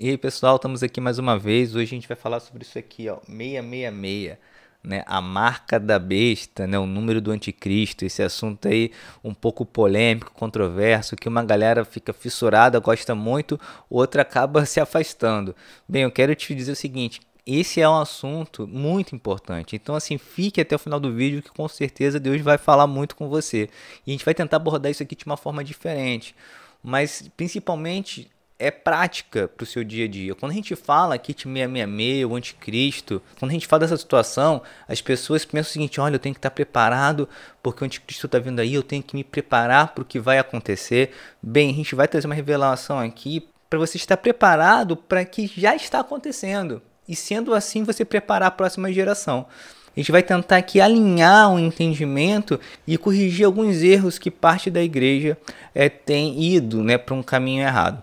E aí, pessoal, estamos aqui mais uma vez. Hoje a gente vai falar sobre isso aqui, ó, 666, né? A marca da besta, né? O número do anticristo, esse assunto aí um pouco polêmico, controverso, que uma galera fica fissurada, gosta muito, outra acaba se afastando. Bem, eu quero te dizer o seguinte, esse é um assunto muito importante. Então, assim, fique até o final do vídeo que com certeza Deus vai falar muito com você. E a gente vai tentar abordar isso aqui de uma forma diferente. Mas, principalmente, é prática para o seu dia a dia. Quando a gente fala kit 666, o anticristo, quando a gente fala dessa situação, as pessoas pensam o seguinte: olha, eu tenho que estar preparado porque o anticristo está vindo aí, eu tenho que me preparar para o que vai acontecer. Bem, a gente vai trazer uma revelação aqui para você estar preparado para o que já está acontecendo e sendo assim você preparar a próxima geração. A gente vai tentar aqui alinhar o um entendimento e corrigir alguns erros que parte da igreja é, tem ido né, para um caminho errado.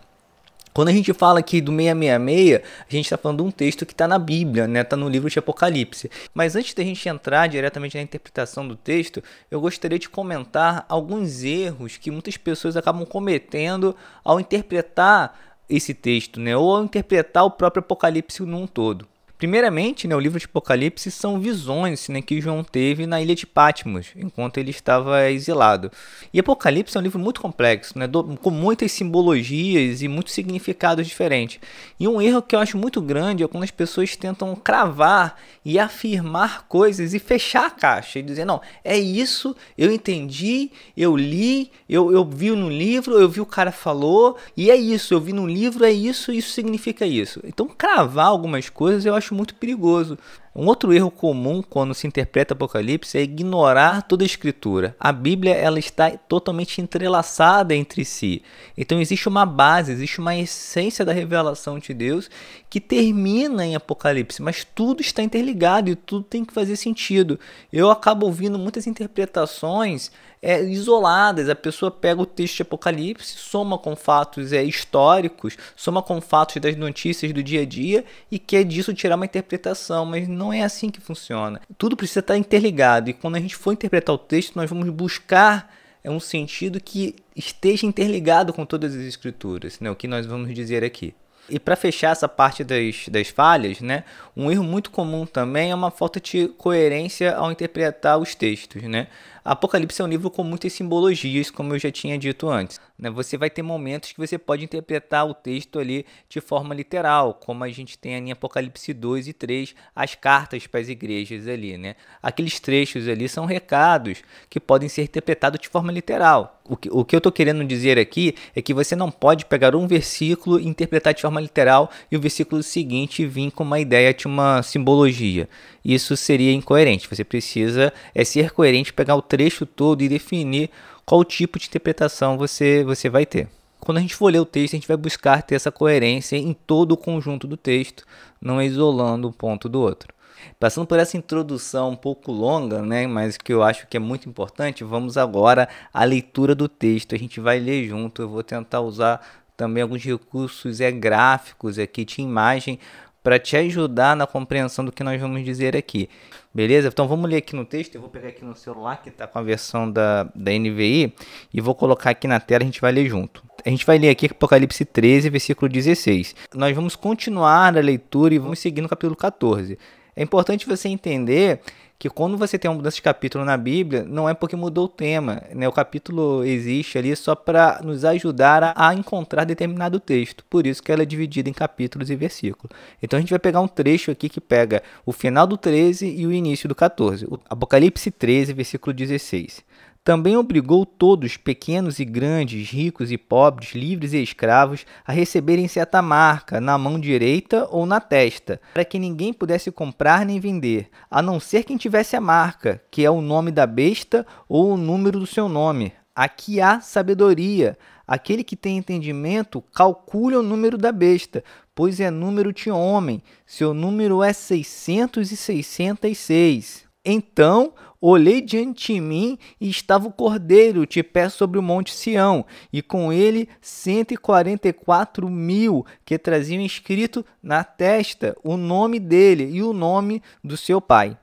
Quando a gente fala aqui do 666, a gente está falando de um texto que está na Bíblia, né? Está no livro de Apocalipse. Mas antes da gente entrar diretamente na interpretação do texto, eu gostaria de comentar alguns erros que muitas pessoas acabam cometendo ao interpretar esse texto, né? Ou ao interpretar o próprio Apocalipse num todo. Primeiramente, né, o livro de Apocalipse são visões né, que João teve na ilha de Patmos, enquanto ele estava exilado. E Apocalipse é um livro muito complexo, né, com muitas simbologias e muitos significados diferentes. E um erro que eu acho muito grande é quando as pessoas tentam cravar e afirmar coisas e fechar a caixa e dizer: não, é isso, eu entendi, eu li, eu, eu vi no livro, eu vi o cara falou, e é isso, eu vi no livro, é isso, isso significa isso. Então, cravar algumas coisas eu acho acho muito perigoso. Um outro erro comum quando se interpreta Apocalipse é ignorar toda a escritura. A Bíblia ela está totalmente entrelaçada entre si. Então existe uma base, existe uma essência da revelação de Deus que termina em Apocalipse, mas tudo está interligado e tudo tem que fazer sentido. Eu acabo ouvindo muitas interpretações é, isoladas. A pessoa pega o texto de Apocalipse, soma com fatos é, históricos, soma com fatos das notícias do dia a dia e quer disso tirar uma interpretação, mas não é assim que funciona. Tudo precisa estar interligado e quando a gente for interpretar o texto, nós vamos buscar é um sentido que esteja interligado com todas as escrituras, né? o que nós vamos dizer aqui. E para fechar essa parte das, das falhas, né, um erro muito comum também é uma falta de coerência ao interpretar os textos. Né? Apocalipse é um livro com muitas simbologias, como eu já tinha dito antes. Né? Você vai ter momentos que você pode interpretar o texto ali de forma literal, como a gente tem em Apocalipse 2 e 3, as cartas para as igrejas ali. Né? Aqueles trechos ali são recados que podem ser interpretados de forma literal. O que, o que eu estou querendo dizer aqui é que você não pode pegar um versículo e interpretar de forma literal e o versículo seguinte vir com uma ideia de uma simbologia isso seria incoerente. Você precisa é, ser coerente, pegar o trecho todo e definir qual tipo de interpretação você, você vai ter. Quando a gente for ler o texto, a gente vai buscar ter essa coerência em todo o conjunto do texto, não isolando um ponto do outro. Passando por essa introdução um pouco longa, né, mas que eu acho que é muito importante, vamos agora à leitura do texto. A gente vai ler junto. Eu vou tentar usar também alguns recursos é gráficos aqui de imagem para te ajudar na compreensão do que nós vamos dizer aqui. Beleza? Então vamos ler aqui no texto. Eu vou pegar aqui no celular que está com a versão da, da NVI e vou colocar aqui na tela. A gente vai ler junto. A gente vai ler aqui Apocalipse 13, versículo 16. Nós vamos continuar a leitura e vamos seguir no capítulo 14. É importante você entender que quando você tem uma mudança de capítulo na Bíblia, não é porque mudou o tema, né? O capítulo existe ali só para nos ajudar a, a, encontrar determinado texto. Por isso que ela é dividida em capítulos e versículos. Então a gente vai pegar um trecho aqui que pega o final do 13 e o início do 14. O Apocalipse 13, versículo 16. Também obrigou todos, pequenos e grandes, ricos e pobres, livres e escravos, a receberem certa marca na mão direita ou na testa, para que ninguém pudesse comprar nem vender, a não ser quem tivesse a marca, que é o nome da besta ou o número do seu nome. Aqui há sabedoria. Aquele que tem entendimento calcule o número da besta, pois é número de homem. Seu número é e 666. Então, Olhei diante de mim e estava o cordeiro de pé sobre o monte Sião, e com ele 144 mil que traziam escrito na testa o nome dele e o nome do seu pai.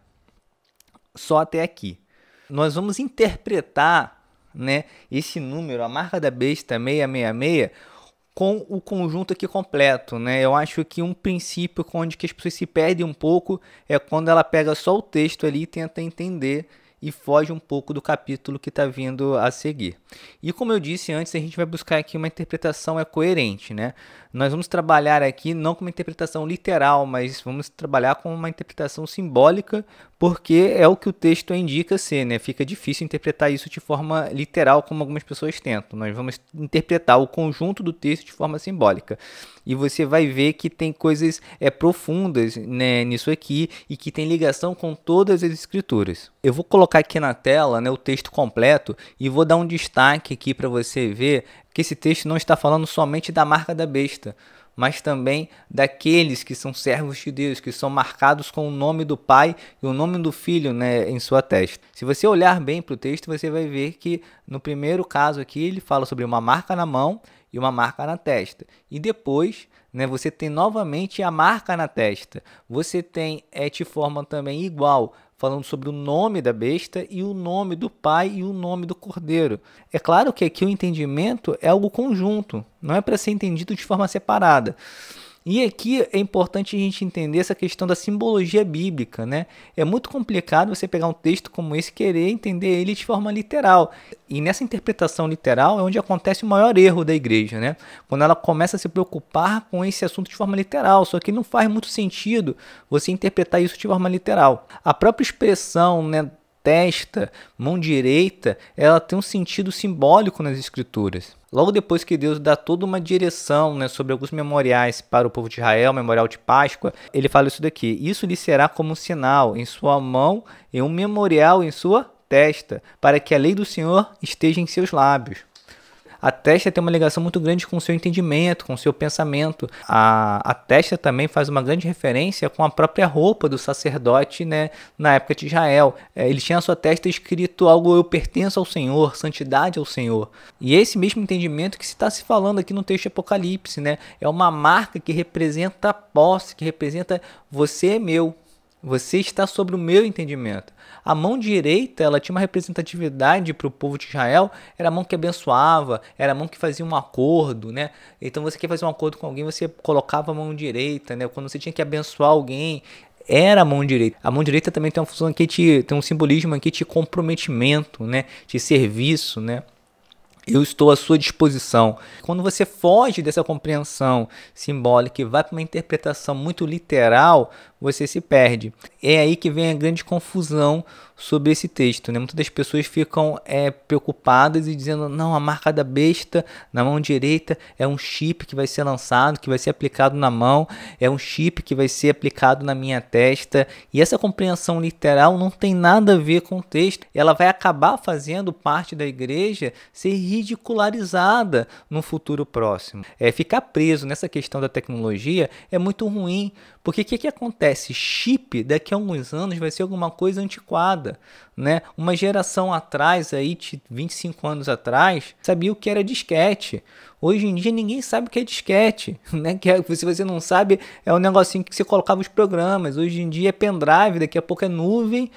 Só até aqui. Nós vamos interpretar né, esse número, a marca da besta 666 com o conjunto aqui completo, né? Eu acho que um princípio onde que as pessoas se perdem um pouco é quando ela pega só o texto ali e tenta entender e foge um pouco do capítulo que está vindo a seguir. E como eu disse antes, a gente vai buscar aqui uma interpretação é coerente, né? Nós vamos trabalhar aqui não com uma interpretação literal, mas vamos trabalhar com uma interpretação simbólica porque é o que o texto indica ser, né? Fica difícil interpretar isso de forma literal, como algumas pessoas tentam. Nós vamos interpretar o conjunto do texto de forma simbólica. E você vai ver que tem coisas é, profundas né, nisso aqui e que tem ligação com todas as escrituras. Eu vou colocar aqui na tela né, o texto completo e vou dar um destaque aqui para você ver que esse texto não está falando somente da marca da besta, mas também daqueles que são servos de Deus, que são marcados com o nome do Pai e o nome do Filho né, em sua testa. Se você olhar bem para o texto, você vai ver que no primeiro caso aqui ele fala sobre uma marca na mão e uma marca na testa. E depois, né, você tem novamente a marca na testa. Você tem é, de forma também igual falando sobre o nome da besta e o nome do pai e o nome do cordeiro. É claro que aqui o entendimento é algo conjunto, não é para ser entendido de forma separada. E aqui é importante a gente entender essa questão da simbologia bíblica, né? É muito complicado você pegar um texto como esse e querer entender ele de forma literal. E nessa interpretação literal é onde acontece o maior erro da igreja, né? Quando ela começa a se preocupar com esse assunto de forma literal, só que não faz muito sentido você interpretar isso de forma literal. A própria expressão, né, testa, mão direita, ela tem um sentido simbólico nas escrituras. Logo depois que Deus dá toda uma direção né, sobre alguns memoriais para o povo de Israel, memorial de Páscoa, ele fala isso daqui: Isso lhe será como um sinal em sua mão e um memorial em sua testa, para que a lei do Senhor esteja em seus lábios a testa tem uma ligação muito grande com o seu entendimento, com o seu pensamento. A, a testa também faz uma grande referência com a própria roupa do sacerdote né, na época de Israel. É, ele tinha a sua testa escrito algo: Eu pertenço ao Senhor, santidade ao Senhor. E esse mesmo entendimento que se está se falando aqui no texto de Apocalipse, né? É uma marca que representa a posse, que representa você é meu, você está sobre o meu entendimento. A mão direita, ela tinha uma representatividade para o povo de Israel, era a mão que abençoava, era a mão que fazia um acordo, né? Então você quer fazer um acordo com alguém, você colocava a mão direita, né? Quando você tinha que abençoar alguém, era a mão direita. A mão direita também tem uma função aqui, te, tem um simbolismo aqui de comprometimento, né? De serviço, né? Eu estou à sua disposição. Quando você foge dessa compreensão simbólica e vai para uma interpretação muito literal, você se perde. É aí que vem a grande confusão sobre esse texto. Né? Muitas das pessoas ficam é, preocupadas e dizendo: não, a marca da besta na mão direita é um chip que vai ser lançado, que vai ser aplicado na mão, é um chip que vai ser aplicado na minha testa. E essa compreensão literal não tem nada a ver com o texto. Ela vai acabar fazendo parte da igreja ser ridicularizada no futuro próximo. É, ficar preso nessa questão da tecnologia é muito ruim, porque o que, que acontece? acontece? Chip daqui a alguns anos vai ser alguma coisa antiquada, né? Uma geração atrás aí, 25 anos atrás, sabia o que era disquete. Hoje em dia ninguém sabe o que é disquete, né? Que é, se você não sabe, é um negocinho que você colocava os programas. Hoje em dia é pendrive, daqui a pouco é nuvem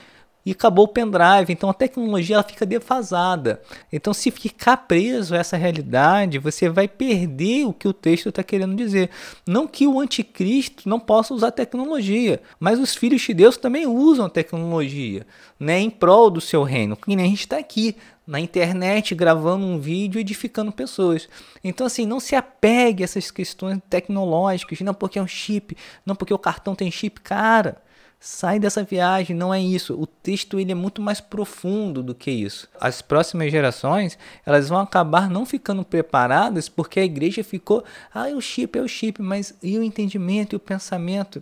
e acabou o pendrive. Então a tecnologia ela fica defasada. Então se ficar preso a essa realidade, você vai perder o que o texto está querendo dizer. Não que o anticristo não possa usar tecnologia, mas os filhos de Deus também usam tecnologia, né, em prol do seu reino. Que nem a gente está aqui na internet gravando um vídeo edificando pessoas. Então assim, não se apegue a essas questões tecnológicas, não porque é um chip, não porque o cartão tem chip, cara. Sai dessa viagem, não é isso. O texto ele é muito mais profundo do que isso. As próximas gerações, elas vão acabar não ficando preparadas porque a igreja ficou, ah, é o chip, é o chip, mas e o entendimento e o pensamento?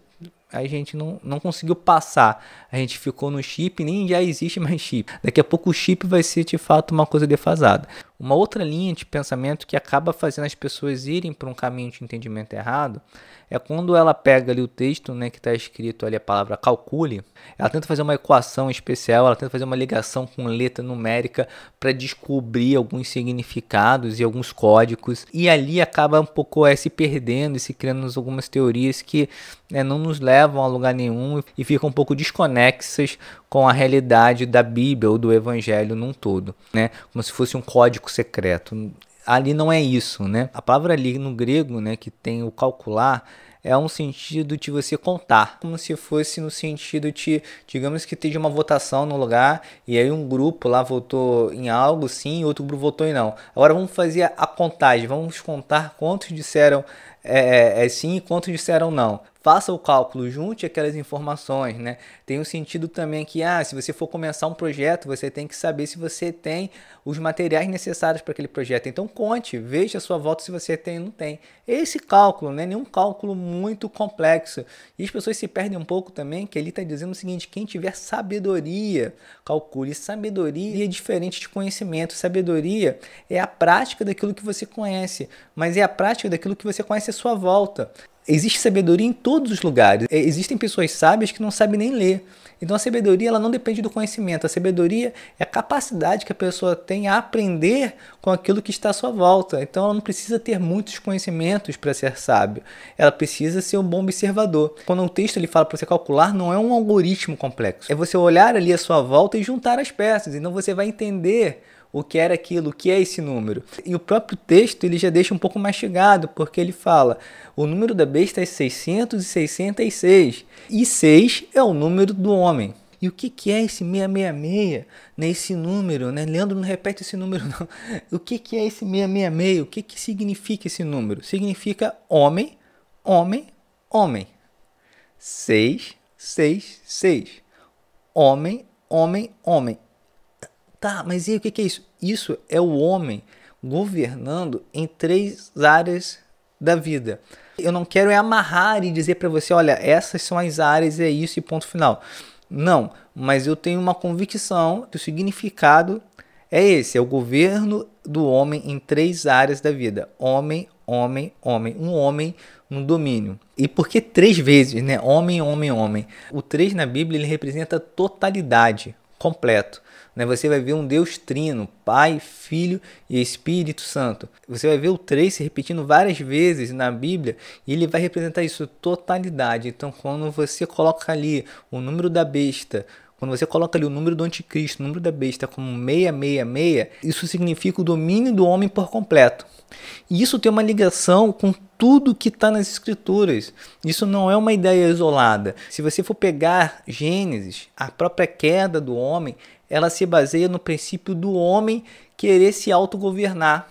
a gente não, não conseguiu passar. A gente ficou no chip, nem já existe mais chip. Daqui a pouco o chip vai ser de fato uma coisa defasada. Uma outra linha de pensamento que acaba fazendo as pessoas irem para um caminho de entendimento errado é quando ela pega ali o texto né, que está escrito ali a palavra calcule, ela tenta fazer uma equação especial, ela tenta fazer uma ligação com letra numérica para descobrir alguns significados e alguns códigos, e ali acaba um pouco é, se perdendo e se criando algumas teorias que né, não nos levam levam a lugar nenhum e ficam um pouco desconexas com a realidade da Bíblia ou do Evangelho num todo, né? Como se fosse um código secreto. Ali não é isso, né? A palavra ali no grego, né, que tem o calcular, é um sentido de você contar, como se fosse no sentido de, digamos que teve uma votação no lugar e aí um grupo lá votou em algo sim, outro grupo votou em não. Agora vamos fazer a contagem, vamos contar quantos disseram é, é, é sim e quantos disseram não faça o cálculo, junte aquelas informações, né? Tem um sentido também que, ah, se você for começar um projeto, você tem que saber se você tem os materiais necessários para aquele projeto. Então conte, veja a sua volta se você tem ou não tem. Esse cálculo, né? Nenhum cálculo muito complexo. E as pessoas se perdem um pouco também, que ele está dizendo o seguinte: quem tiver sabedoria, calcule. Sabedoria é diferente de conhecimento. Sabedoria é a prática daquilo que você conhece, mas é a prática daquilo que você conhece à sua volta. Existe sabedoria em todos os lugares. É, existem pessoas sábias que não sabem nem ler. Então a sabedoria ela não depende do conhecimento. A sabedoria é a capacidade que a pessoa tem a aprender com aquilo que está à sua volta. Então ela não precisa ter muitos conhecimentos para ser sábio. Ela precisa ser um bom observador. Quando o texto ele fala para você calcular, não é um algoritmo complexo. É você olhar ali à sua volta e juntar as peças. Então você vai entender o que era aquilo, o que é esse número. E o próprio texto ele já deixa um pouco mastigado, porque ele fala: o número da besta é 666, e 6 é o número do homem. E o que, que é esse 666? Né? número, né? Leandro, não repete esse número, não. O que, que é esse 666? O que, que significa esse número? Significa homem, homem, homem. 6, 6, 6. Homem, homem, homem. Tá, mas e aí, o que é isso? Isso é o homem governando em três áreas da vida. Eu não quero é amarrar e dizer para você, olha, essas são as áreas, é isso e ponto final. Não, mas eu tenho uma convicção que o significado é esse, é o governo do homem em três áreas da vida: homem, homem, homem, um homem no domínio. E por que três vezes, né? Homem, homem, homem. O três na Bíblia ele representa totalidade, completo. Né? Você vai ver um Deus trino, Pai, Filho e Espírito Santo. Você vai ver o três se repetindo várias vezes na Bíblia e ele vai representar isso, totalidade. Então, quando você coloca ali o número da besta, quando você coloca ali o número do anticristo, o número da besta como 666, isso significa o domínio do homem por completo. E isso tem uma ligação com tudo que está nas escrituras. Isso não é uma ideia isolada. Se você for pegar Gênesis, a própria queda do homem ela se baseia no princípio do homem querer se autogovernar,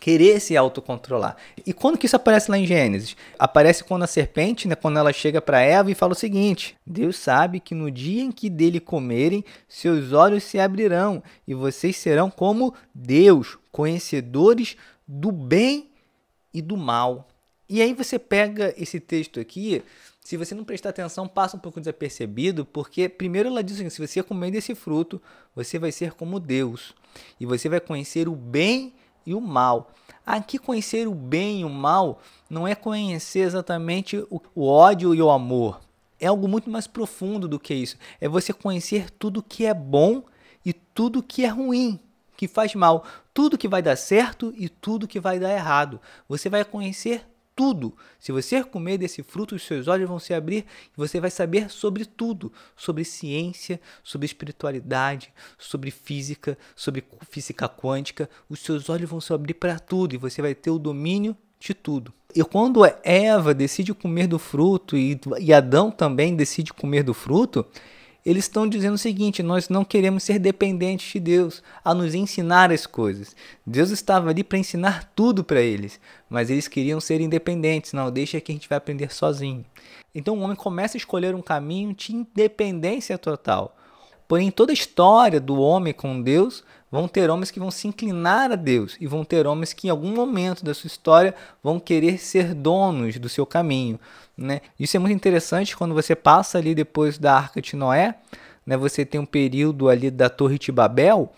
querer se autocontrolar. E quando que isso aparece lá em Gênesis? Aparece quando a serpente, né, quando ela chega para Eva e fala o seguinte: Deus sabe que no dia em que dele comerem, seus olhos se abrirão e vocês serão como Deus, conhecedores do bem e do mal. E aí você pega esse texto aqui, se você não prestar atenção, passa um pouco desapercebido, porque primeiro ela diz assim: se você comer desse fruto, você vai ser como Deus, e você vai conhecer o bem e o mal. Aqui, conhecer o bem e o mal não é conhecer exatamente o, o ódio e o amor. É algo muito mais profundo do que isso. É você conhecer tudo que é bom e tudo que é ruim, que faz mal, tudo que vai dar certo e tudo que vai dar errado. Você vai conhecer tudo. Se você comer desse fruto, os seus olhos vão se abrir e você vai saber sobre tudo: sobre ciência, sobre espiritualidade, sobre física, sobre física quântica. Os seus olhos vão se abrir para tudo e você vai ter o domínio de tudo. E quando Eva decide comer do fruto e, e Adão também decide comer do fruto, eles estão dizendo o seguinte: nós não queremos ser dependentes de Deus a nos ensinar as coisas. Deus estava ali para ensinar tudo para eles, mas eles queriam ser independentes. Não, deixa que a gente vai aprender sozinho. Então o homem começa a escolher um caminho de independência total. Porém, toda a história do homem com Deus Vão ter homens que vão se inclinar a Deus e vão ter homens que em algum momento da sua história vão querer ser donos do seu caminho. Né? Isso é muito interessante quando você passa ali depois da Arca de Noé, né? você tem um período ali da Torre de Babel,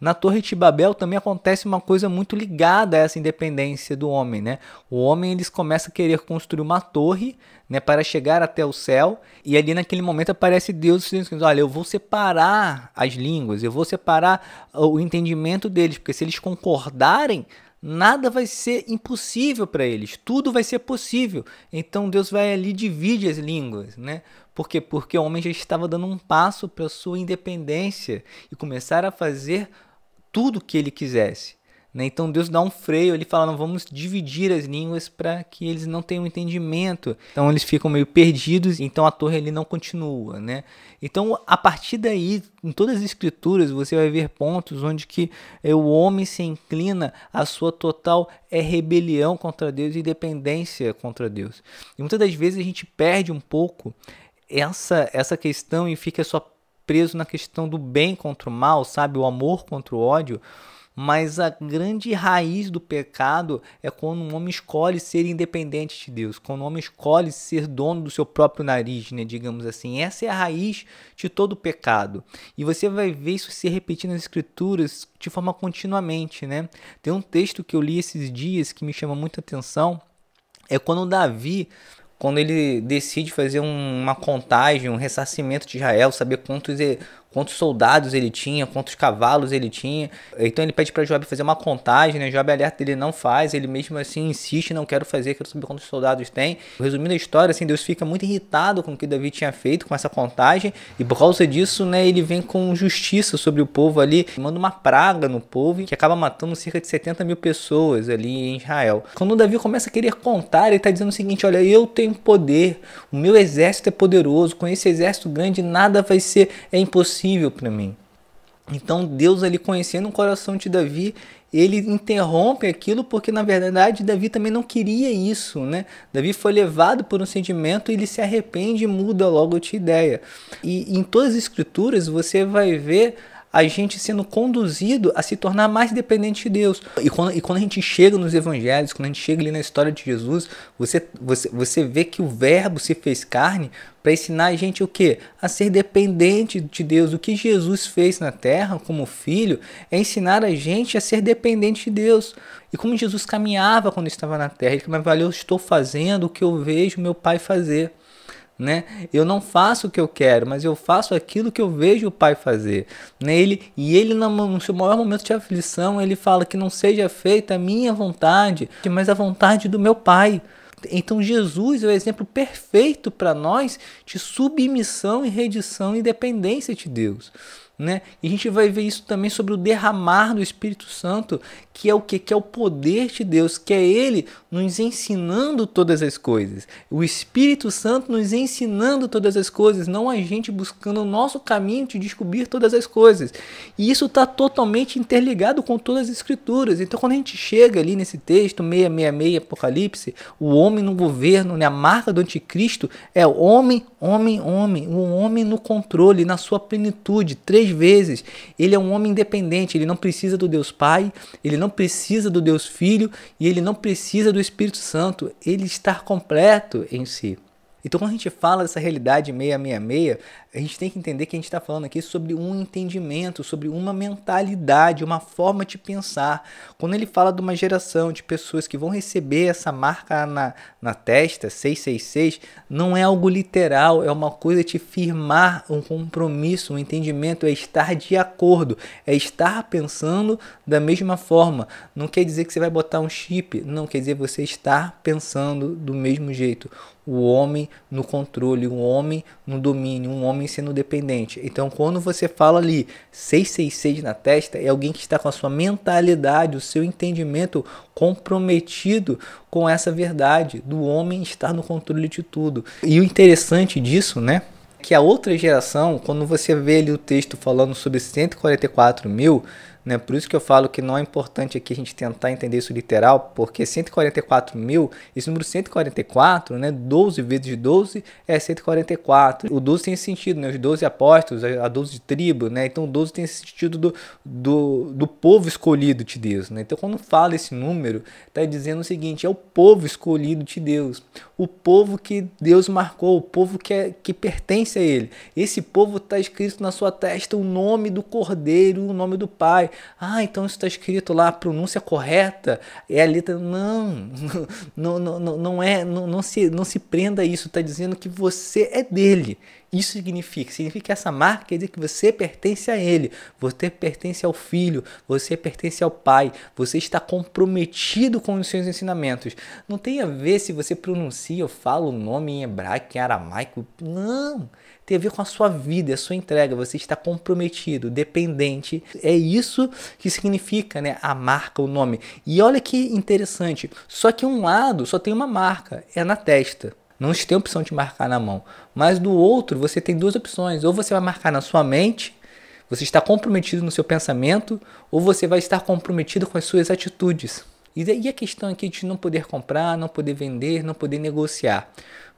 na Torre de Babel também acontece uma coisa muito ligada a essa independência do homem, né? O homem eles começa a querer construir uma torre, né, para chegar até o céu, e ali naquele momento aparece Deus dizendo: assim, "Olha, eu vou separar as línguas, eu vou separar o entendimento deles, porque se eles concordarem, nada vai ser impossível para eles, tudo vai ser possível. Então Deus vai ali divide as línguas, né? Por quê? Porque o homem já estava dando um passo para sua independência e começar a fazer tudo que ele quisesse. Né? Então Deus dá um freio, ele fala: não, vamos dividir as línguas para que eles não tenham entendimento. Então eles ficam meio perdidos, então a torre ele não continua. Né? Então a partir daí, em todas as escrituras, você vai ver pontos onde que eh, o homem se inclina à sua total é rebelião contra Deus e dependência contra Deus. E muitas das vezes a gente perde um pouco essa, essa questão e fica só preso na questão do bem contra o mal, sabe? O amor contra o ódio. Mas a grande raiz do pecado é quando um homem escolhe ser independente de Deus, quando um homem escolhe ser dono do seu próprio nariz, né, digamos assim. Essa é a raiz de todo o pecado. E você vai ver isso se repetindo nas escrituras de forma continuamente, né? Tem um texto que eu li esses dias que me chama muita atenção, é quando Davi quando ele decide fazer um, uma contagem, um ressarcimento de Israel, saber quantos, quantos soldados ele tinha, quantos cavalos ele tinha. Então ele pede para Joab fazer uma contagem, né? Joab alerta, ele não faz, ele mesmo assim insiste, não quero fazer, quero saber quantos soldados tem. Resumindo a história, assim, Deus fica muito irritado com o que Davi tinha feito, com essa contagem, e por causa disso, né, ele vem com justiça sobre o povo ali, manda uma praga no povo, que acaba matando cerca de 70 mil pessoas ali em Israel. Quando Davi começa a querer contar, ele está dizendo o seguinte, olha, eu tenho poder, o meu exército é poderoso, com esse exército grande nada vai ser, é impossível impossível para mim. Então Deus ali conhecendo o coração de Davi, ele interrompe aquilo porque na verdade Davi também não queria isso, né? Davi foi levado por um sentimento, ele se arrepende e muda logo a ideia. E em todas as escrituras você vai ver a gente sendo conduzido a se tornar mais dependente de Deus. E quando, e quando a gente chega nos evangelhos, quando a gente chega ali na história de Jesus, você, você, você vê que o verbo se fez carne para ensinar a gente o que? A ser dependente de Deus. O que Jesus fez na terra como filho é ensinar a gente a ser dependente de Deus. E como Jesus caminhava quando estava na terra, ele caminhava, eu estou fazendo o que eu vejo meu pai fazer né? Eu não faço o que eu quero, mas eu faço aquilo que eu vejo o pai fazer. Né? Ele, e ele, no seu maior momento de aflição, ele fala que não seja feita a minha vontade, mas a vontade do meu pai. Então Jesus é o exemplo perfeito para nós de submissão e redição e dependência de Deus né? E a gente vai ver isso também sobre o derramar do Espírito Santo, que é o que que é o poder de Deus, que é ele nos ensinando todas as coisas. O Espírito Santo nos ensinando todas as coisas, não a gente buscando o nosso caminho de descobrir todas as coisas. E isso está totalmente interligado com todas as escrituras. Então quando a gente chega ali nesse texto 666 Apocalipse, o homem no governo, né? a marca do anticristo é homem, homem, homem, o um homem no controle, na sua plenitude, três três vezes. Ele é um homem independente, ele não precisa do Deus Pai, ele não precisa do Deus Filho e ele não precisa do Espírito Santo. Ele está completo em si. Então, quando a gente fala dessa realidade 666, a gente tem que entender que a gente está falando aqui sobre um entendimento, sobre uma mentalidade, uma forma de pensar. Quando ele fala de uma geração de pessoas que vão receber essa marca na, na testa, 666, não é algo literal, é uma coisa de firmar um compromisso, um entendimento, é estar de acordo, é estar pensando da mesma forma. Não quer dizer que você vai botar um chip, não quer dizer você estar pensando do mesmo jeito. O homem no controle, o homem no domínio, um homem homem sendo dependente. Então, quando você fala ali 666 na testa, é alguém que está com a sua mentalidade, o seu entendimento comprometido com essa verdade do homem estar no controle de tudo. E o interessante disso, né? Que a outra geração, quando você vê ali o texto falando sobre 144 mil, né? Por isso que eu falo que não é importante aqui a gente tentar entender isso literal, porque 144 mil, esse número 144, né, 12 vezes 12 é 144. O 12 tem esse sentido, né? os 12 apóstolos, a 12 tribo, né? então 12 tem esse sentido do, do, do povo escolhido de Deus. Né? Então quando fala esse número, está dizendo o seguinte, é o povo escolhido de Deus, o povo que Deus marcou, o povo que, é, que pertence a Ele. Esse povo está escrito na sua testa o nome do Cordeiro, o nome do Pai ah, então isso está escrito lá, a pronúncia correta é a letra. Não, não, não, não é, não, não, se, não se prenda a isso, está dizendo que você é dele. Isso significa, significa que essa marca quer dizer que você pertence a ele, você pertence ao filho, você pertence ao pai, você está comprometido com os seus ensinamentos. Não tem a ver se você pronuncia ou fala o nome em hebraico, em aramaico, não tem a ver com a sua vida, a sua entrega. Você está comprometido, dependente. É isso que significa né, a marca, o nome. E olha que interessante: só que um lado só tem uma marca, é na testa. Não tem opção de marcar na mão. Mas do outro, você tem duas opções: ou você vai marcar na sua mente, você está comprometido no seu pensamento, ou você vai estar comprometido com as suas atitudes. E daí a questão aqui de não poder comprar, não poder vender, não poder negociar.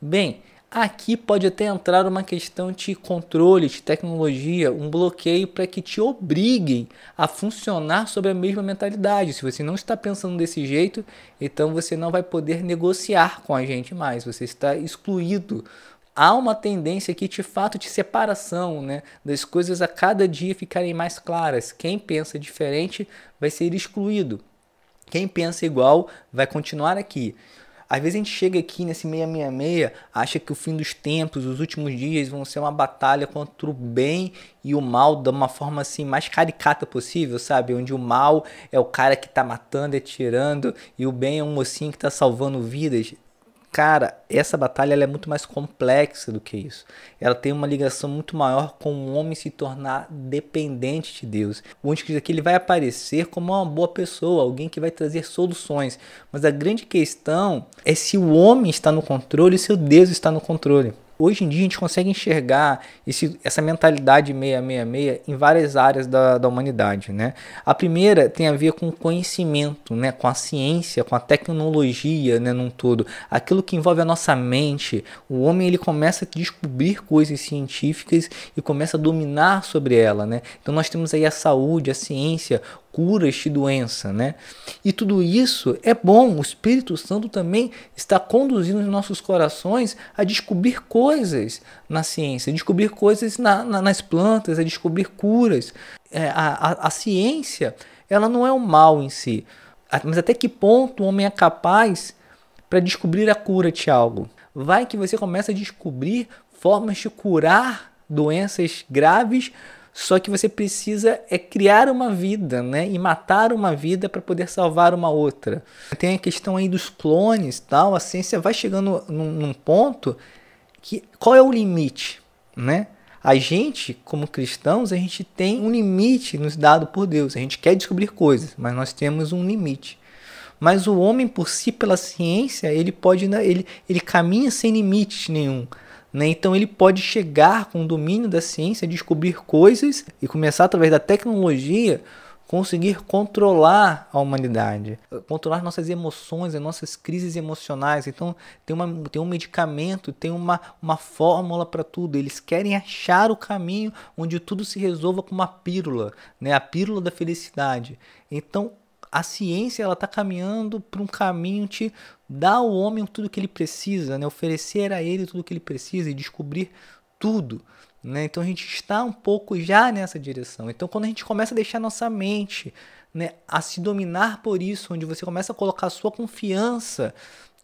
Bem, Aqui pode até entrar uma questão de controle, de tecnologia, um bloqueio para que te obriguem a funcionar sobre a mesma mentalidade. Se você não está pensando desse jeito, então você não vai poder negociar com a gente mais, você está excluído. Há uma tendência aqui de fato de separação, né, das coisas a cada dia ficarem mais claras. Quem pensa diferente vai ser excluído. Quem pensa igual vai continuar aqui. Às vezes a gente chega aqui nesse 666, acha que o fim dos tempos, os últimos dias vão ser uma batalha contra o bem e o mal de uma forma assim mais caricata possível, sabe? Onde o mal é o cara que tá matando, e tirando e o bem é um mocinho que tá salvando vidas. Cara, essa batalha é muito mais complexa do que isso. Ela tem uma ligação muito maior com o homem se tornar dependente de Deus. O anticristo aqui ele vai aparecer como uma boa pessoa, alguém que vai trazer soluções. Mas a grande questão é se o homem está no controle e se o Deus está no controle. Hoje em dia a gente consegue enxergar esse, essa mentalidade 666 em várias áreas da, da humanidade. Né? A primeira tem a ver com conhecimento, né? com a ciência, com a tecnologia né? num todo. Aquilo que envolve a nossa mente. O homem ele começa a descobrir coisas científicas e começa a dominar sobre ela. Né? Então nós temos aí a saúde, a ciência, cura este doença, né? E tudo isso é bom. O Espírito Santo também está conduzindo os nossos corações a descobrir coisas na ciência, a descobrir coisas na, na, nas plantas, a descobrir curas. É, a, a, a ciência, ela não é o mal em si, mas até que ponto o homem é capaz para descobrir a cura de algo? Vai que você começa a descobrir formas de curar doenças graves só que você precisa é criar uma vida, né? E matar uma vida para poder salvar uma outra. Tem a questão aí dos clones, tal. A ciência vai chegando num, num ponto que qual é o limite, né? A gente, como cristãos, a gente tem um limite nos dado por Deus. A gente quer descobrir coisas, mas nós temos um limite. Mas o homem por si, pela ciência, ele pode né, ele ele caminha sem limite nenhum. Né? Então ele pode chegar com o domínio da ciência, descobrir coisas e começar através da tecnologia conseguir controlar a humanidade, controlar nossas emoções, as nossas crises emocionais. Então, tem, uma, tem um medicamento, tem uma, uma fórmula para tudo. Eles querem achar o caminho onde tudo se resolva com uma pílula, né? a pílula da felicidade. Então, a ciência ela está caminhando para um caminho de Dar ao homem tudo o que ele precisa, né? oferecer a ele tudo o que ele precisa e descobrir tudo. Né? Então a gente está um pouco já nessa direção. Então quando a gente começa a deixar nossa mente né, a se dominar por isso, onde você começa a colocar a sua confiança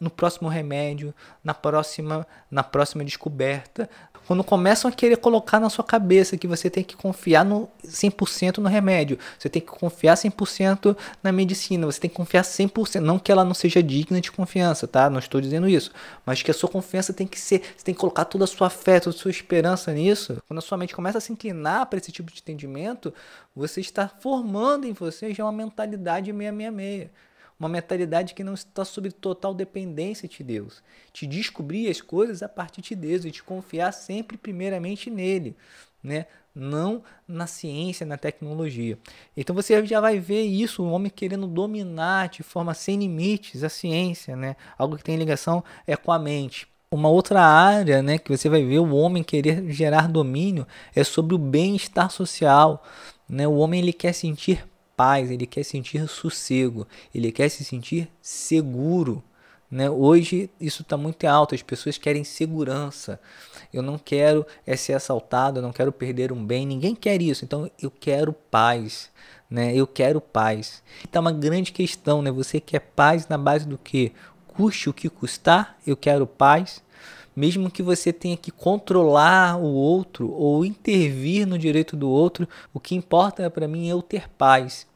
no próximo remédio, na próxima, na próxima descoberta, quando começam a querer colocar na sua cabeça que você tem que confiar no 100% no remédio, você tem que confiar 100% na medicina, você tem que confiar 100%, não que ela não seja digna de confiança, tá? Não estou dizendo isso, mas que a sua confiança tem que ser, você tem que colocar toda a sua fé, toda a sua esperança nisso. Quando a sua mente começa a se inclinar para esse tipo de entendimento, você está formando em você já uma mentalidade meia meia meia. Uma mentalidade que não está sob total dependência de Deus. Te descobrir as coisas a partir de Deus e te confiar sempre primeiramente nele, né? Não na ciência, na tecnologia. Então você já vai ver isso, o homem querendo dominar de forma sem limites a ciência, né? Algo que tem ligação é com a mente. Uma outra área né, que você vai ver o homem querer gerar domínio é sobre o bem-estar social. Né? O homem ele quer sentir paz, ele quer sentir sossego, ele quer se sentir seguro. Né? Hoje isso está muito alto, as pessoas querem segurança. Eu não quero é, ser assaltado, eu não quero perder um bem, ninguém quer isso. Então eu quero paz, né? eu quero paz. Está então, é uma grande questão, né? você quer paz na base do que? Custe o que custar, eu quero paz mesmo que você tenha que controlar o outro ou intervir no direito do outro, o que importa é para mim é eu ter paz,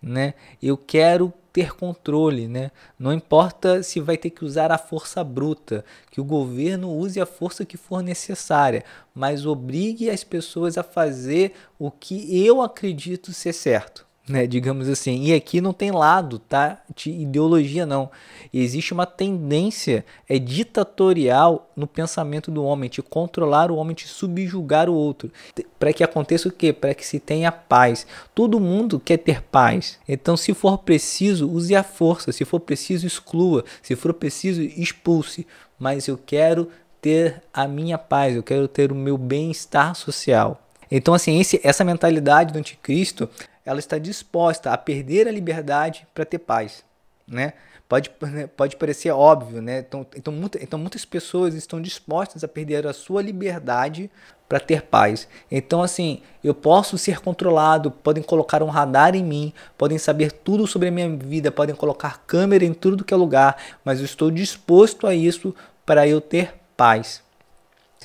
né? Eu quero ter controle, né? Não importa se vai ter que usar a força bruta, que o governo use a força que for necessária, mas obrigue as pessoas a fazer o que eu acredito ser certo né, digamos assim. E aqui não tem lado, tá? De ideologia não. Existe uma tendência é ditatorial no pensamento do homem, de controlar o homem, de subjugar o outro. Para que aconteça o quê? Para que se tenha paz. Todo mundo quer ter paz. Então, se for preciso, use a força. Se for preciso, exclua. Se for preciso, expulse. Mas eu quero ter a minha paz, eu quero ter o meu bem-estar social. Então, assim, esse, essa mentalidade do anticristo ela está disposta a perder a liberdade para ter paz, né? Pode, pode parecer óbvio, né? Então, então, muita, então muitas pessoas estão dispostas a perder a sua liberdade para ter paz. Então, assim, eu posso ser controlado, podem colocar um radar em mim, podem saber tudo sobre a minha vida, podem colocar câmera em tudo que é lugar, mas eu estou disposto a isso para eu ter paz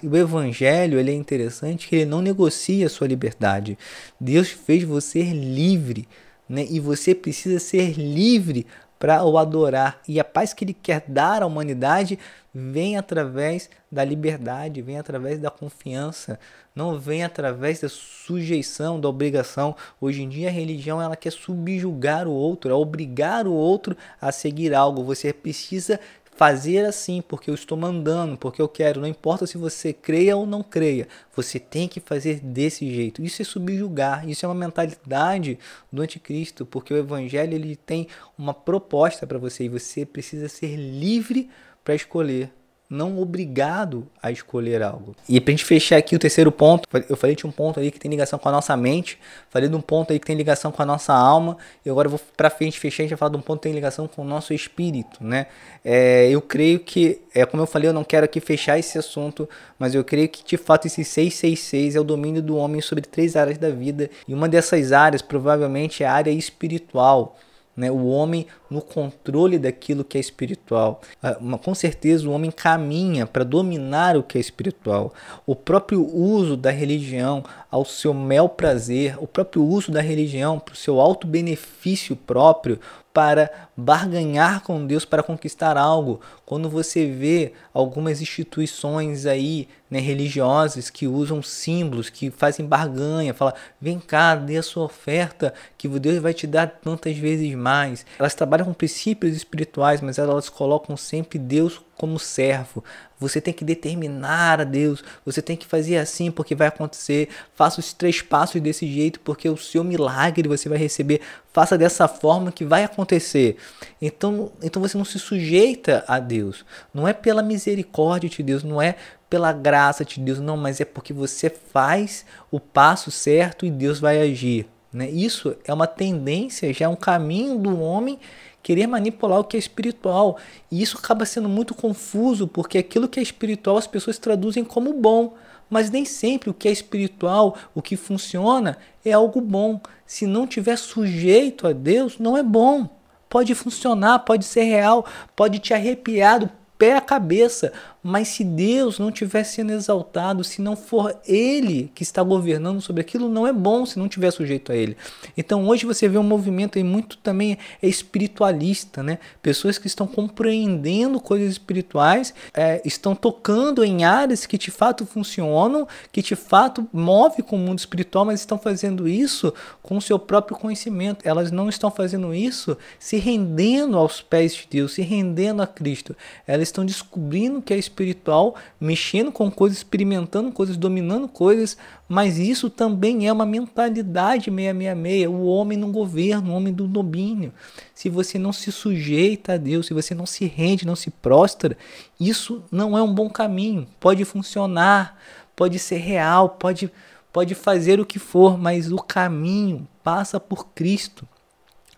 o evangelho ele é interessante que ele não negocia a sua liberdade. Deus fez você livre, né? E você precisa ser livre para o adorar. E a paz que ele quer dar à humanidade vem através da liberdade, vem através da confiança, não vem através da sujeição, da obrigação. Hoje em dia a religião ela quer subjugar o outro, é obrigar o outro a seguir algo. Você precisa fazer assim, porque eu estou mandando, porque eu quero, não importa se você creia ou não creia, você tem que fazer desse jeito. Isso é subjugar, isso é uma mentalidade do anticristo, porque o evangelho ele tem uma proposta para você e você precisa ser livre para escolher não obrigado a escolher algo. E pra gente fechar aqui o terceiro ponto, eu falei de um ponto aí que tem ligação com a nossa mente, falei de um ponto aí que tem ligação com a nossa alma, e agora eu vou pra frente fechar, a gente vai falar de um ponto que tem ligação com o nosso espírito, né? É, eu creio que, é como eu falei, eu não quero aqui fechar esse assunto, mas eu creio que de fato esse 666 é o domínio do homem sobre três áreas da vida, e uma dessas áreas provavelmente é a área espiritual. Né? O homem no controle daquilo que é espiritual. Ah, com certeza, o homem caminha para dominar o que é espiritual. O próprio uso da religião ao seu mel prazer, o próprio uso da religião para o seu alto benefício próprio, para barganhar com Deus para conquistar algo. Quando você vê algumas instituições aí, né, religiosas que usam símbolos, que fazem barganha, fala: "Vem cá, dê a sua oferta que Deus vai te dar tantas vezes mais". Elas trabalham colocam princípios espirituais, mas elas colocam sempre Deus como servo. Você tem que determinar a Deus, você tem que fazer assim porque vai acontecer. Faça os três passos desse jeito porque o seu milagre você vai receber. Faça dessa forma que vai acontecer. Então, então você não se sujeita a Deus. Não é pela misericórdia de Deus, não é pela graça de Deus, não, mas é porque você faz o passo certo e Deus vai agir. Né? Isso é uma tendência, já é um caminho do homem querer manipular o que é espiritual. E isso acaba sendo muito confuso, porque aquilo que é espiritual as pessoas traduzem como bom. Mas nem sempre o que é espiritual, o que funciona, é algo bom. Se não tiver sujeito a Deus, não é bom. Pode funcionar, pode ser real, pode te arrepiar do pé à cabeça, mas se Deus não estiver sendo exaltado, se não for Ele que está governando sobre aquilo, não é bom se não tiver sujeito a Ele. Então hoje você vê um movimento aí muito também é espiritualista, né? Pessoas que estão compreendendo coisas espirituais, é, estão tocando em áreas que de fato funcionam, que de fato move com o mundo espiritual, mas estão fazendo isso com o seu próprio conhecimento. Elas não estão fazendo isso se rendendo aos pés de Deus, se rendendo a Cristo. Elas estão descobrindo que a espiritual, mexendo com coisas, experimentando coisas, dominando coisas, mas isso também é uma mentalidade 666, o homem no governo, o homem do domínio. Se você não se sujeita a Deus, se você não se rende, não se prostra, isso não é um bom caminho. Pode funcionar, pode ser real, pode pode fazer o que for, mas o caminho passa por Cristo,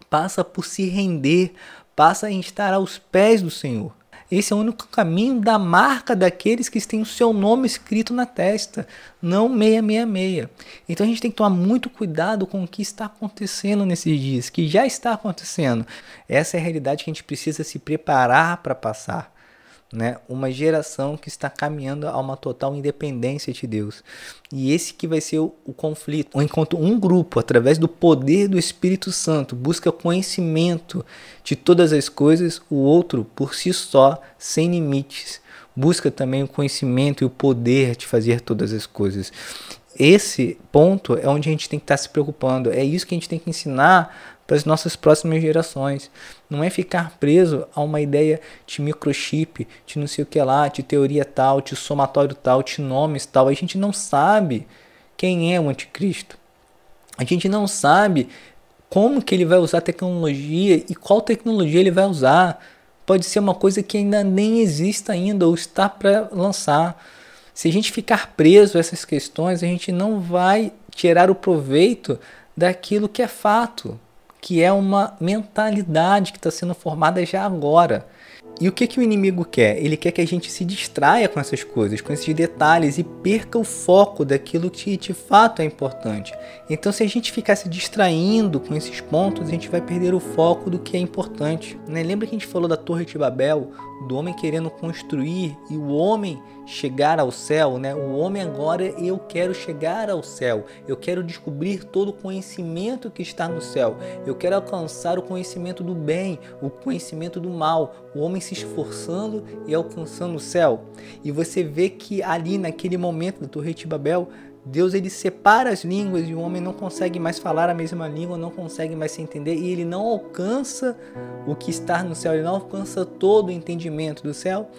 passa por se render, passa em estar aos pés do Senhor. Esse é o único caminho da marca daqueles que têm o seu nome escrito na testa, não 666. Então a gente tem que tomar muito cuidado com o que está acontecendo nesses dias, que já está acontecendo. Essa é a realidade que a gente precisa se preparar para passar né? Uma geração que está caminhando a uma total independência de Deus. E esse que vai ser o, o conflito. Enquanto um grupo, através do poder do Espírito Santo, busca conhecimento de todas as coisas, o outro, por si só, sem limites, busca também o conhecimento e o poder de fazer todas as coisas. Esse ponto é onde a gente tem que estar se preocupando. É isso que a gente tem que ensinar para as nossas próximas gerações. Não é ficar preso a uma ideia de microchip, de não sei o que lá, de teoria tal, de somatório tal, de nomes tal. A gente não sabe quem é o anticristo. A gente não sabe como que ele vai usar a tecnologia e qual tecnologia ele vai usar. Pode ser uma coisa que ainda nem exista ainda ou está para lançar. Se a gente ficar preso a essas questões, a gente não vai tirar o proveito daquilo que é fato, que é uma mentalidade que está sendo formada já agora. E o que, que o inimigo quer? Ele quer que a gente se distraia com essas coisas, com esses detalhes e perca o foco daquilo que de fato é importante. Então, se a gente ficar se distraindo com esses pontos, a gente vai perder o foco do que é importante. Né? Lembra que a gente falou da Torre de Babel? do homem querendo construir e o homem chegar ao céu, né? O homem agora eu quero chegar ao céu, eu quero descobrir todo o conhecimento que está no céu, eu quero alcançar o conhecimento do bem, o conhecimento do mal, o homem se esforçando e alcançando o céu. E você vê que ali naquele momento da Torre de Babel Deus ele separa as línguas e o homem não consegue mais falar a mesma língua, não consegue mais se entender e ele não alcança o que está no céu, ele não alcança todo o entendimento do céu.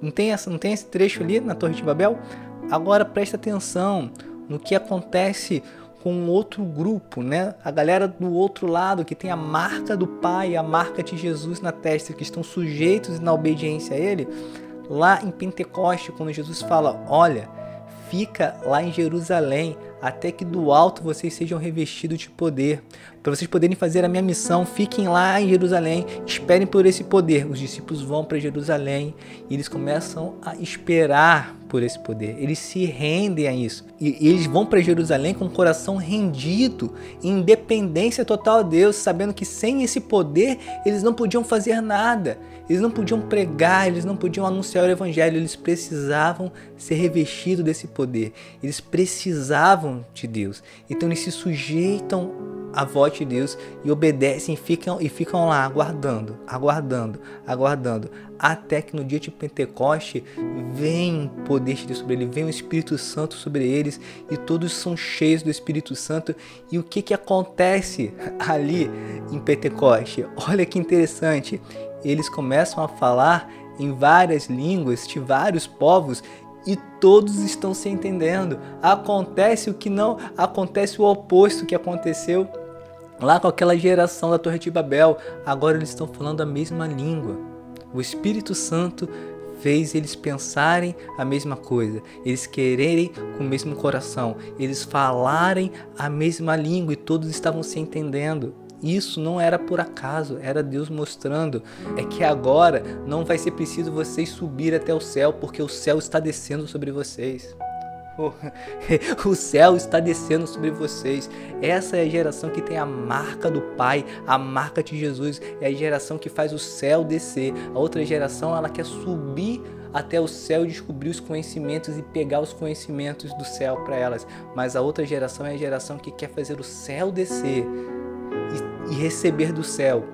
Não tem, essa, não tem esse trecho ali na Torre de Babel? Agora presta atenção no que acontece com outro grupo, né? A galera do outro lado que tem a marca do Pai, a marca de Jesus na testa, que estão sujeitos na obediência a Ele. Lá em Pentecoste, quando Jesus fala: Olha fica lá em Jerusalém, até que do alto vocês sejam revestidos de poder, para vocês poderem fazer a minha missão. Fiquem lá em Jerusalém, esperem por esse poder. Os discípulos vão para Jerusalém e eles começam a esperar por esse poder. Eles se rendem a isso. E eles vão para Jerusalém com o coração rendido, em independência total a Deus, sabendo que sem esse poder eles não podiam fazer nada. Eles não podiam pregar, eles não podiam anunciar o evangelho, eles precisavam ser revestidos desse poder. Eles precisavam de Deus. Então eles se sujeitam à voz de Deus e obedecem e ficam, e ficam lá aguardando, aguardando, aguardando. Até que no dia de Pentecoste vem o poder de Deus sobre ele, vem o Espírito Santo sobre eles e todos são cheios do Espírito Santo. E o que, que acontece ali em Pentecoste? Olha que interessante. Eles começam a falar em várias línguas de vários povos e todos estão se entendendo. Acontece o que não acontece o oposto que aconteceu lá com aquela geração da Torre de Babel. Agora eles estão falando a mesma língua. O Espírito Santo fez eles pensarem a mesma coisa, eles quererem com o mesmo coração, eles falarem a mesma língua e todos estavam se entendendo. Isso não era por acaso, era Deus mostrando. É que agora não vai ser preciso vocês subir até o céu, porque o céu está descendo sobre vocês. O céu está descendo sobre vocês. Essa é a geração que tem a marca do Pai, a marca de Jesus. É a geração que faz o céu descer. A outra geração, ela quer subir até o céu e descobrir os conhecimentos e pegar os conhecimentos do céu para elas. Mas a outra geração é a geração que quer fazer o céu descer e receber do céu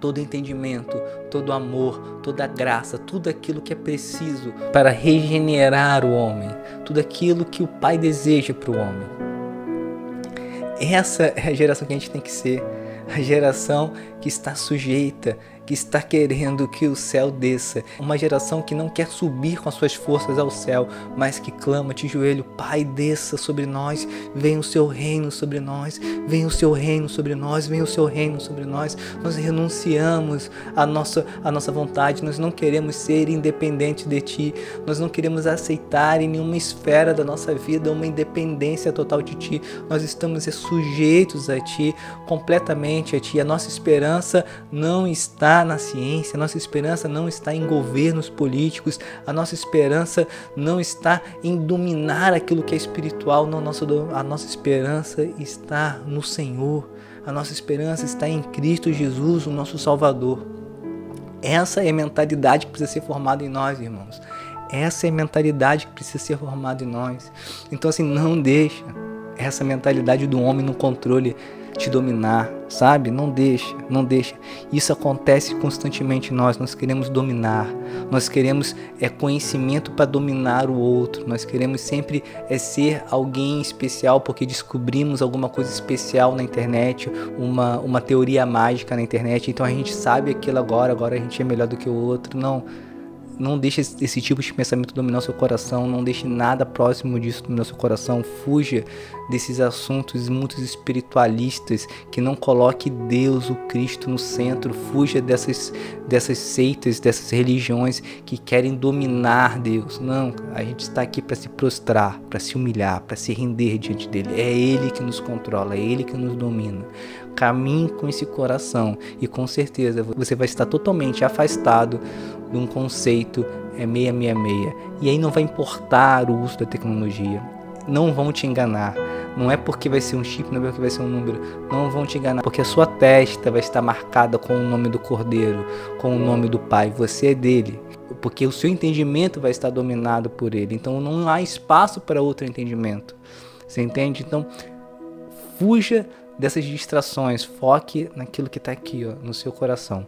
todo entendimento, todo amor, toda graça, tudo aquilo que é preciso para regenerar o homem, tudo aquilo que o Pai deseja para o homem. Essa é a geração que a gente tem que ser, a geração que está sujeita que está querendo que o céu desça, uma geração que não quer subir com as suas forças ao céu, mas que clama de joelho: Pai, desça sobre nós, venha o seu reino sobre nós, venha o seu reino sobre nós, venha o seu reino sobre nós. Nós renunciamos à nossa, à nossa vontade, nós não queremos ser independentes de Ti, nós não queremos aceitar em nenhuma esfera da nossa vida uma independência total de Ti, nós estamos sujeitos a Ti, completamente a Ti, a nossa esperança não está na ciência, a nossa esperança não está em governos políticos, a nossa esperança não está em dominar aquilo que é espiritual, não, a nossa, a nossa esperança está no Senhor, a nossa esperança está em Cristo Jesus, o nosso Salvador. Essa é a mentalidade que precisa ser formada em nós, irmãos. Essa é a mentalidade que precisa ser formada em nós. Então, assim, não deixa essa mentalidade do homem no controle te dominar, sabe? Não deixa, não deixa. Isso acontece constantemente nós, nós queremos dominar, nós queremos é, conhecimento para dominar o outro, nós queremos sempre é, ser alguém especial porque descobrimos alguma coisa especial na internet, uma, uma teoria mágica na internet, então a gente sabe aquilo agora, agora a gente é melhor do que o outro. Não não deixe esse tipo de pensamento dominar seu coração, não deixe nada próximo disso dominar seu coração, fuja desses assuntos muito espiritualistas que não coloque Deus, o Cristo no centro, fuja dessas dessas seitas, dessas religiões que querem dominar Deus. Não, a gente está aqui para se prostrar, para se humilhar, para se render diante dele. É ele que nos controla, é ele que nos domina. Caminhe com esse coração e com certeza você vai estar totalmente afastado de um conceito é 666. E aí não vai importar o uso da tecnologia. Não vão te enganar. Não é porque vai ser um chip, não é porque vai ser um número. Não vão te enganar, porque a sua testa vai estar marcada com o nome do Cordeiro, com o nome do Pai. Você é dele. Porque o seu entendimento vai estar dominado por ele. Então não há espaço para outro entendimento. Você entende? Então fuja dessas distrações, foque naquilo que está aqui, ó, no seu coração.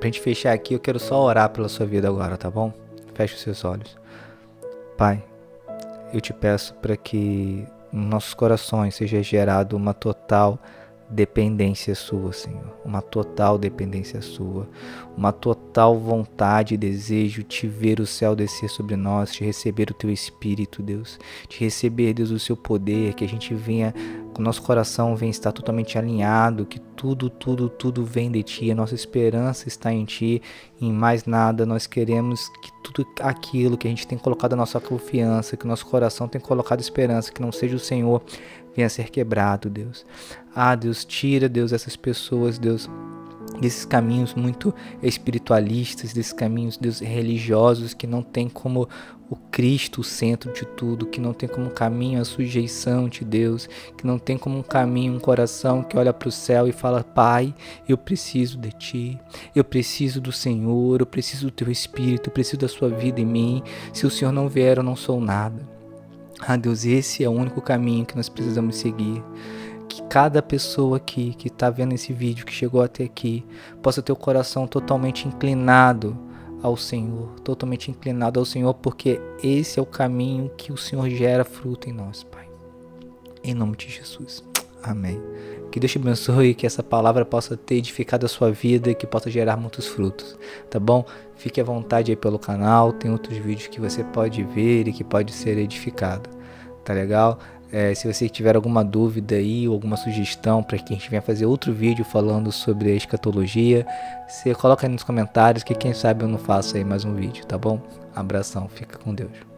Pra gente fechar aqui, eu quero só orar pela sua vida agora, tá bom? Feche os seus olhos. Pai, eu te peço para que nos nossos corações seja gerado uma total dependência sua, Senhor, uma total dependência sua, uma total vontade e desejo te ver o céu descer sobre nós, te receber o teu espírito, Deus, te receber, Deus, o seu poder, que a gente venha, que o nosso coração venha estar totalmente alinhado, que tudo, tudo, tudo vem de ti, a nossa esperança está em ti, e em mais nada nós queremos que tudo aquilo que a gente tem colocado a nossa confiança, que o nosso coração tem colocado esperança, que não seja o Senhor, venha ser quebrado, Deus. Ah, Deus, tira, Deus, essas pessoas, Deus, desses caminhos muito espiritualistas, desses caminhos Deus, religiosos que não tem como o Cristo o centro de tudo, que não tem como caminho a sujeição de Deus, que não tem como um caminho um coração que olha para o céu e fala: Pai, eu preciso de Ti, eu preciso do Senhor, eu preciso do Teu Espírito, eu preciso da Sua vida em mim. Se o Senhor não vier, eu não sou nada. Ah, Deus, esse é o único caminho que nós precisamos seguir que cada pessoa aqui que está vendo esse vídeo, que chegou até aqui, possa ter o coração totalmente inclinado ao Senhor, totalmente inclinado ao Senhor, porque esse é o caminho que o Senhor gera fruto em nós, Pai. Em nome de Jesus. Amém. Que Deus te abençoe que essa palavra possa ter edificado a sua vida e que possa gerar muitos frutos, tá bom? Fique à vontade aí pelo canal, tem outros vídeos que você pode ver e que pode ser edificado, tá legal? É, se você tiver alguma dúvida aí ou alguma sugestão para que a gente venha fazer outro vídeo falando sobre a escatologia, você coloca aí nos comentários que quem sabe eu não faço aí mais um vídeo, tá bom? Abração, fica com Deus.